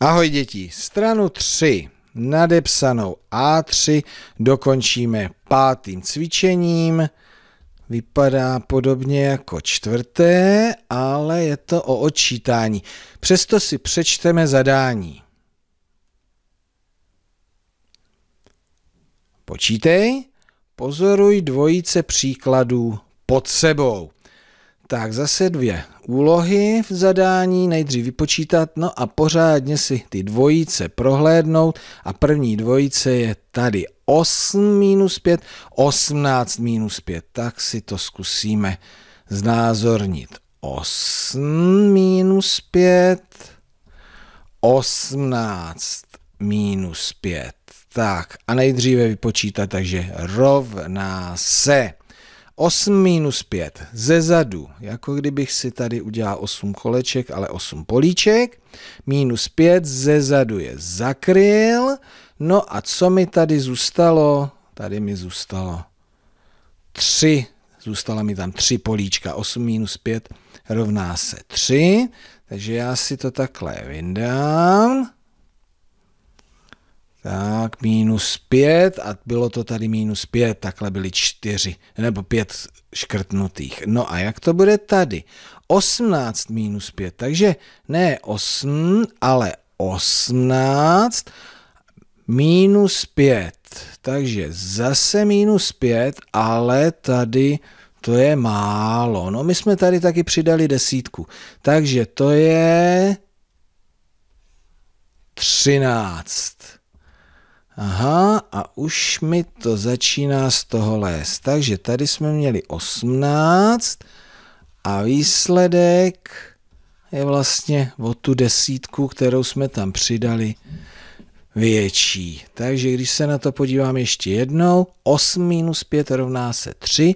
Ahoj děti, stranu 3 nadepsanou A3 dokončíme pátým cvičením. Vypadá podobně jako čtvrté, ale je to o odčítání. Přesto si přečteme zadání. Počítej, pozoruj dvojice příkladů pod sebou. Tak zase dvě úlohy v zadání, nejdřív vypočítat, no a pořádně si ty dvojice prohlédnout a první dvojice je tady 8 minus 5, 18 minus 5, tak si to zkusíme znázornit. 8 minus 5, 18 minus 5. Tak a nejdříve vypočítat, takže rovná se 8 minus 5 ze zadu, jako kdybych si tady udělal 8 koleček, ale 8 políček. Minus 5 ze zadu je zakryl. No a co mi tady zůstalo? Tady mi zůstalo 3. Zůstala mi tam 3 políčka. 8 minus 5 rovná se 3. Takže já si to takhle vyndám. Tak, minus 5 a bylo to tady minus 5, takhle byly 4 nebo 5 škrtnutých. No a jak to bude tady? 18 minus 5, takže ne 8, ale 18 minus 5. Takže zase minus 5, ale tady to je málo. No my jsme tady taky přidali desítku. Takže to je 13. Aha, a už mi to začíná z toho lézt. Takže tady jsme měli 18 a výsledek je vlastně o tu desítku, kterou jsme tam přidali, větší. Takže když se na to podívám ještě jednou, 8 minus 5 rovná se 3,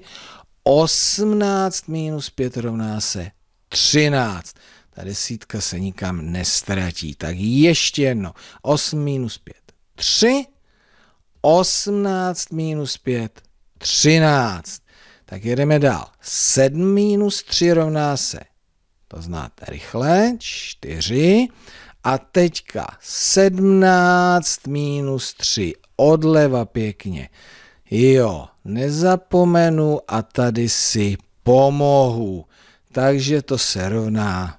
18 minus 5 rovná se 13. Ta desítka se nikam nestratí. Tak ještě jedno. 8 minus 5. 3, 18 minus 5, 13. Tak jedeme dál. 7 minus 3 rovná se, to znáte rychle, 4. A teďka 17 minus 3, odleva pěkně. Jo, nezapomenu a tady si pomohu. Takže to se rovná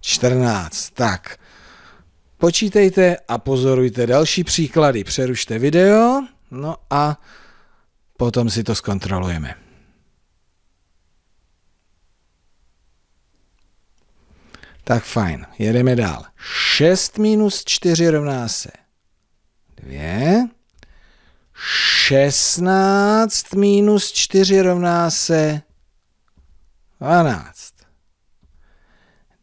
14. Tak, Počítejte a pozorujte další příklady. Přerušte video, no a potom si to zkontrolujeme. Tak fajn, jedeme dál. 6 minus 4 rovná se 2. 16 minus 4 rovná se 12.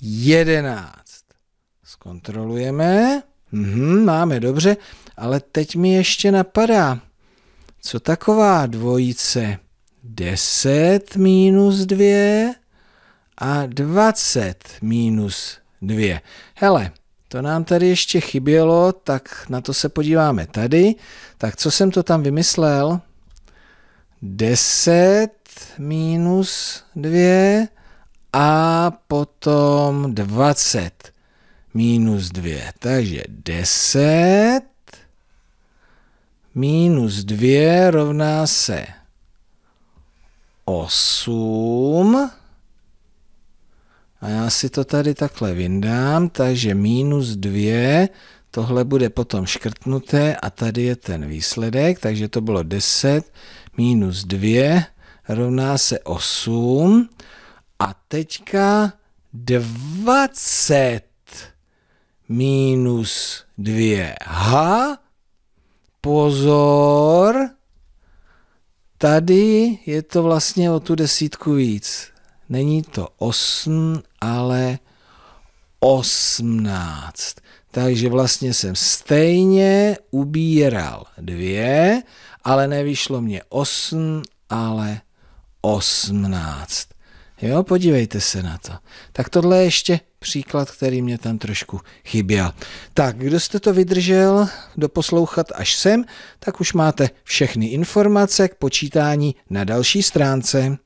11. Zkontrolujeme. Mhm, máme, dobře. Ale teď mi ještě napadá, co taková dvojice? 10 minus 2 a 20 minus 2. Hele, to nám tady ještě chybělo, tak na to se podíváme tady. Tak co jsem to tam vymyslel? 10 minus 2 a potom 20 minus 2, takže 10 minus 2 rovná se 8 a já si to tady takhle vyndám, takže minus 2, tohle bude potom škrtnuté a tady je ten výsledek, takže to bylo 10 minus 2 rovná se 8 a teďka 20 minus 2. H, pozor, tady je to vlastně o tu desítku víc. Není to 8, ale 18. Takže vlastně jsem stejně ubíral 2, ale nevyšlo mě 8, ale 18. Jo, podívejte se na to. Tak tohle je ještě příklad, který mě tam trošku chyběl. Tak, kdo jste to vydržel doposlouchat až sem, tak už máte všechny informace k počítání na další stránce.